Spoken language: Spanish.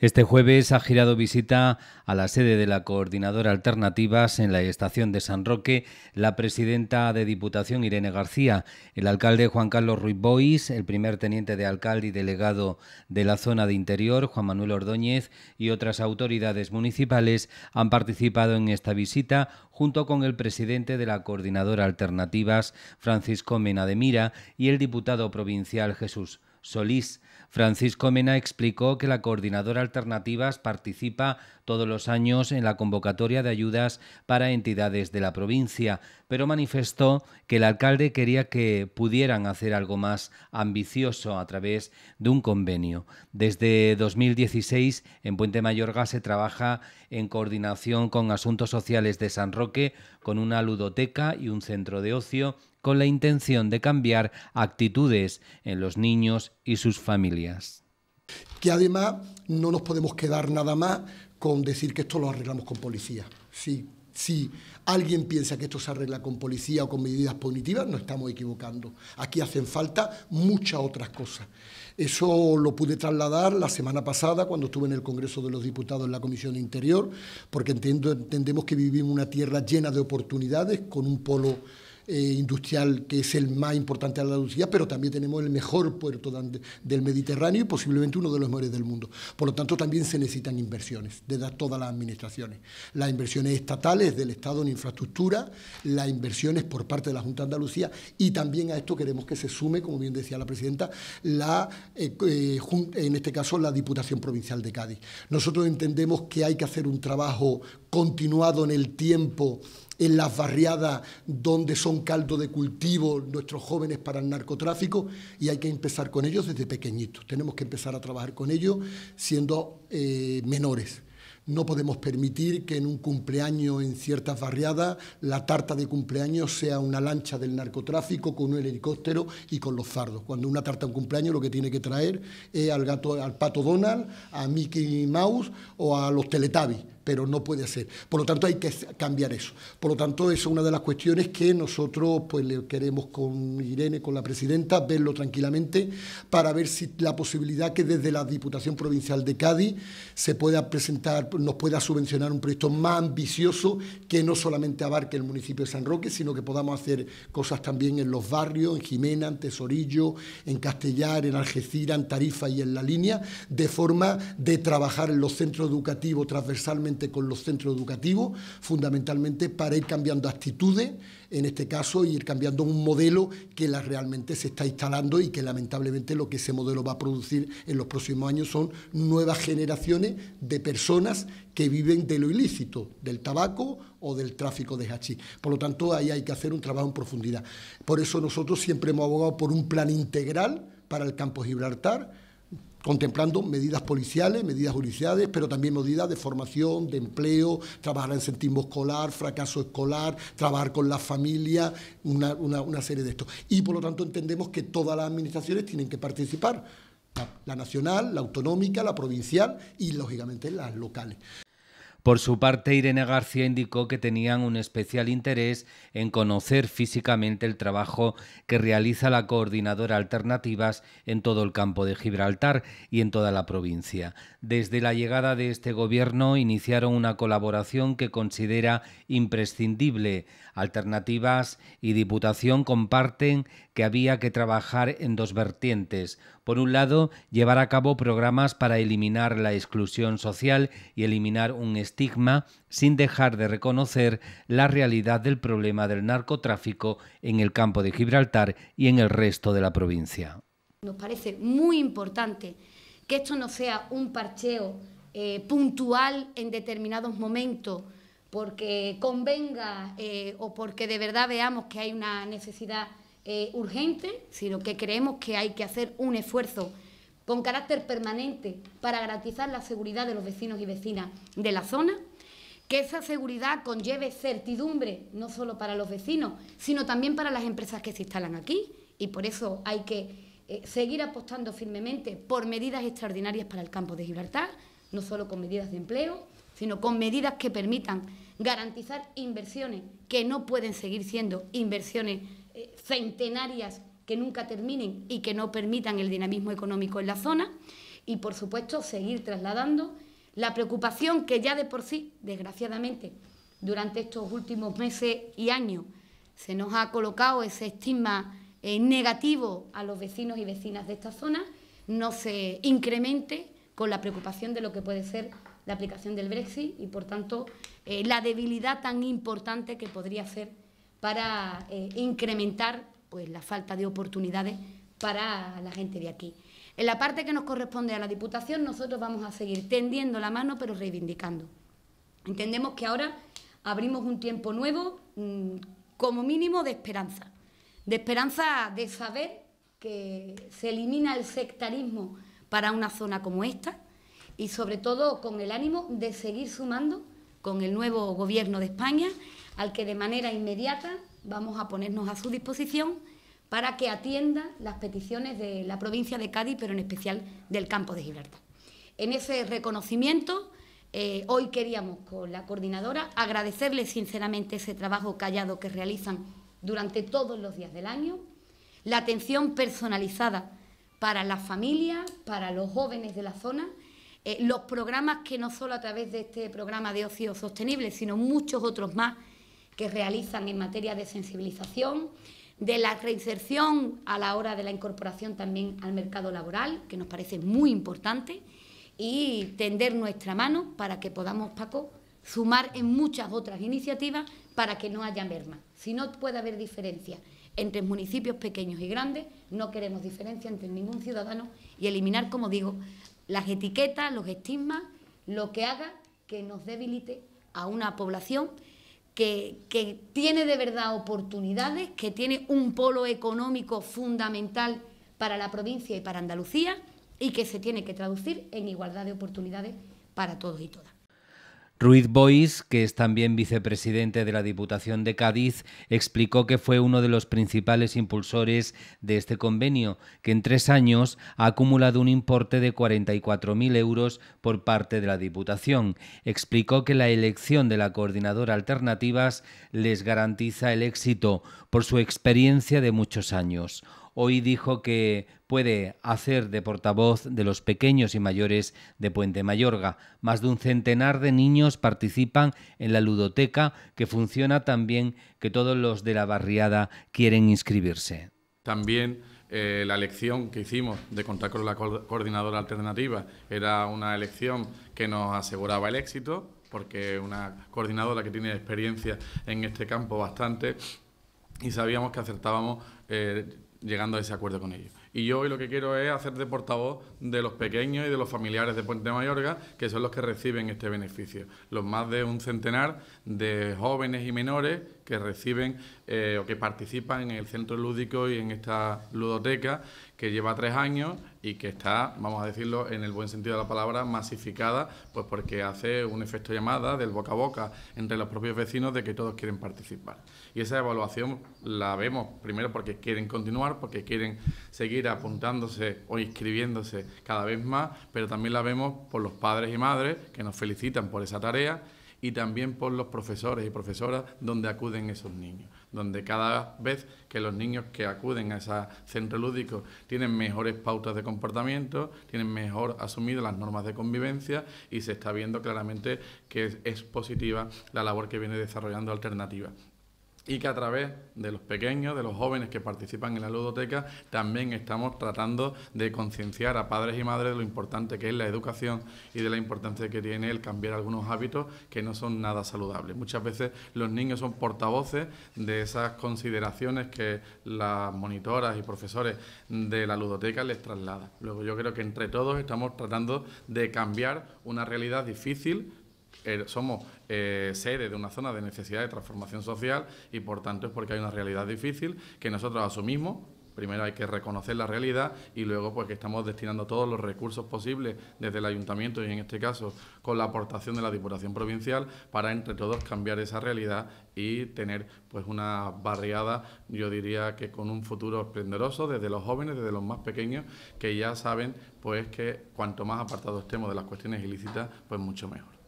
Este jueves ha girado visita a la sede de la Coordinadora Alternativas en la estación de San Roque la presidenta de Diputación Irene García, el alcalde Juan Carlos Ruiz Bois, el primer teniente de alcalde y delegado de la zona de interior Juan Manuel Ordóñez y otras autoridades municipales han participado en esta visita junto con el presidente de la Coordinadora Alternativas Francisco Mena de Mira y el diputado provincial Jesús Solís. Francisco Mena explicó que la coordinadora Alternativas participa todos los años en la convocatoria de ayudas para entidades de la provincia, pero manifestó que el alcalde quería que pudieran hacer algo más ambicioso a través de un convenio. Desde 2016, en Puente Mayorga se trabaja en coordinación con Asuntos Sociales de San Roque, con una ludoteca y un centro de ocio con la intención de cambiar actitudes en los niños y sus familias. Que además no nos podemos quedar nada más con decir que esto lo arreglamos con policía. Si, si alguien piensa que esto se arregla con policía o con medidas punitivas, no estamos equivocando. Aquí hacen falta muchas otras cosas. Eso lo pude trasladar la semana pasada cuando estuve en el Congreso de los Diputados en la Comisión Interior, porque entendemos que vivimos una tierra llena de oportunidades, con un polo eh, industrial que es el más importante de Andalucía, pero también tenemos el mejor puerto del Mediterráneo y posiblemente uno de los mejores del mundo. Por lo tanto, también se necesitan inversiones de todas las administraciones. Las inversiones estatales del Estado en infraestructura, las inversiones por parte de la Junta de Andalucía y también a esto queremos que se sume, como bien decía la presidenta, la, eh, eh, en este caso la Diputación Provincial de Cádiz. Nosotros entendemos que hay que hacer un trabajo continuado en el tiempo en las barriadas donde son caldo de cultivo nuestros jóvenes para el narcotráfico y hay que empezar con ellos desde pequeñitos. Tenemos que empezar a trabajar con ellos siendo eh, menores. No podemos permitir que en un cumpleaños en ciertas barriadas la tarta de cumpleaños sea una lancha del narcotráfico con un helicóptero y con los fardos. Cuando una tarta de cumpleaños lo que tiene que traer es al gato, al pato Donald, a Mickey Mouse o a los Teletubbies pero no puede ser. Por lo tanto, hay que cambiar eso. Por lo tanto, es una de las cuestiones que nosotros pues, le queremos con Irene, con la presidenta, verlo tranquilamente para ver si la posibilidad que desde la Diputación Provincial de Cádiz se pueda presentar nos pueda subvencionar un proyecto más ambicioso que no solamente abarque el municipio de San Roque, sino que podamos hacer cosas también en los barrios, en Jimena, en Tesorillo, en Castellar, en Algeciras, en Tarifa y en La Línea, de forma de trabajar en los centros educativos transversalmente con los centros educativos, fundamentalmente para ir cambiando actitudes, en este caso, y ir cambiando un modelo que la realmente se está instalando y que lamentablemente lo que ese modelo va a producir en los próximos años son nuevas generaciones de personas que viven de lo ilícito, del tabaco o del tráfico de hachís. Por lo tanto, ahí hay que hacer un trabajo en profundidad. Por eso nosotros siempre hemos abogado por un plan integral para el campo Gibraltar, contemplando medidas policiales, medidas judiciales, pero también medidas de formación, de empleo, trabajar en sentismo escolar, fracaso escolar, trabajar con la familia, una, una serie de esto. Y por lo tanto entendemos que todas las administraciones tienen que participar la, nacional, la autonómica, la provincial y lógicamente las locales. Por su parte, Irene García indicó que tenían un especial interés en conocer físicamente el trabajo que realiza la coordinadora Alternativas en todo el campo de Gibraltar y en toda la provincia. Desde la llegada de este gobierno iniciaron una colaboración que considera imprescindible. Alternativas y Diputación comparten que había que trabajar en dos vertientes. Por un lado, llevar a cabo programas para eliminar la exclusión social y eliminar un estigma sin dejar de reconocer la realidad del problema del narcotráfico en el campo de Gibraltar y en el resto de la provincia. Nos parece muy importante que esto no sea un parcheo eh, puntual en determinados momentos porque convenga eh, o porque de verdad veamos que hay una necesidad eh, urgente, sino que creemos que hay que hacer un esfuerzo con carácter permanente para garantizar la seguridad de los vecinos y vecinas de la zona, que esa seguridad conlleve certidumbre no solo para los vecinos, sino también para las empresas que se instalan aquí y por eso hay que eh, seguir apostando firmemente por medidas extraordinarias para el campo de Gibraltar, no solo con medidas de empleo, sino con medidas que permitan garantizar inversiones que no pueden seguir siendo inversiones eh, centenarias que nunca terminen y que no permitan el dinamismo económico en la zona y, por supuesto, seguir trasladando la preocupación que ya de por sí, desgraciadamente, durante estos últimos meses y años se nos ha colocado ese estigma eh, negativo a los vecinos y vecinas de esta zona, no se incremente con la preocupación de lo que puede ser la aplicación del Brexit y, por tanto, eh, la debilidad tan importante que podría ser para eh, incrementar pues, la falta de oportunidades para la gente de aquí. En la parte que nos corresponde a la Diputación, nosotros vamos a seguir tendiendo la mano, pero reivindicando. Entendemos que ahora abrimos un tiempo nuevo, mm, como mínimo de esperanza, de esperanza de saber que se elimina el sectarismo para una zona como esta y sobre todo con el ánimo de seguir sumando con el nuevo gobierno de España al que de manera inmediata vamos a ponernos a su disposición para que atienda las peticiones de la provincia de Cádiz, pero en especial del campo de Gibraltar. En ese reconocimiento, eh, hoy queríamos con la coordinadora agradecerle sinceramente ese trabajo callado que realizan durante todos los días del año, la atención personalizada para las familias, para los jóvenes de la zona, eh, los programas que no solo a través de este programa de ocio sostenible, sino muchos otros más que realizan en materia de sensibilización, de la reinserción a la hora de la incorporación también al mercado laboral, que nos parece muy importante, y tender nuestra mano para que podamos, Paco, sumar en muchas otras iniciativas para que no haya merma. Si no puede haber diferencia entre municipios pequeños y grandes, no queremos diferencia entre ningún ciudadano y eliminar, como digo, las etiquetas, los estigmas, lo que haga que nos debilite a una población que, tiene de verdad oportunidades, que tiene un polo económico fundamental para la provincia y para Andalucía y que se tiene que traducir en igualdad de oportunidades para todos y todas. Ruiz Bois, que es también vicepresidente de la Diputación de Cádiz, explicó que fue uno de los principales impulsores de este convenio, que en tres años ha acumulado un importe de 44.000 euros por parte de la Diputación. Explicó que la elección de la coordinadora alternativas les garantiza el éxito por su experiencia de muchos años hoy dijo que puede hacer de portavoz de los pequeños y mayores de Puente Mayorga. Más de un centenar de niños participan en la ludoteca que funciona tan bien que todos los de la barriada quieren inscribirse. También eh, la elección que hicimos de contar con la coordinadora alternativa era una elección que nos aseguraba el éxito, porque una coordinadora que tiene experiencia en este campo bastante y sabíamos que acertábamos. Eh, llegando a ese acuerdo con ellos. Y yo hoy lo que quiero es hacer de portavoz de los pequeños y de los familiares de Puente de Mayorga, que son los que reciben este beneficio. Los más de un centenar de jóvenes y menores que reciben eh, o que participan en el centro lúdico y en esta ludoteca que lleva tres años y que está, vamos a decirlo en el buen sentido de la palabra, masificada, pues porque hace un efecto llamada del boca a boca entre los propios vecinos de que todos quieren participar. Y esa evaluación la vemos primero porque quieren continuar, porque quieren seguir apuntándose o inscribiéndose cada vez más, pero también la vemos por los padres y madres que nos felicitan por esa tarea y también por los profesores y profesoras donde acuden esos niños, donde cada vez que los niños que acuden a ese centro lúdico tienen mejores pautas de comportamiento, tienen mejor asumido las normas de convivencia y se está viendo claramente que es positiva la labor que viene desarrollando Alternativa y que a través de los pequeños, de los jóvenes que participan en la ludoteca, también estamos tratando de concienciar a padres y madres de lo importante que es la educación y de la importancia que tiene el cambiar algunos hábitos que no son nada saludables. Muchas veces los niños son portavoces de esas consideraciones que las monitoras y profesores de la ludoteca les trasladan. Luego yo creo que entre todos estamos tratando de cambiar una realidad difícil, eh, somos eh, sede de una zona de necesidad de transformación social y por tanto es porque hay una realidad difícil que nosotros asumimos. Primero hay que reconocer la realidad y luego pues que estamos destinando todos los recursos posibles desde el ayuntamiento y en este caso con la aportación de la Diputación Provincial para entre todos cambiar esa realidad y tener pues una barriada, yo diría que con un futuro esplendoroso desde los jóvenes, desde los más pequeños, que ya saben pues que cuanto más apartados estemos de las cuestiones ilícitas, pues mucho mejor.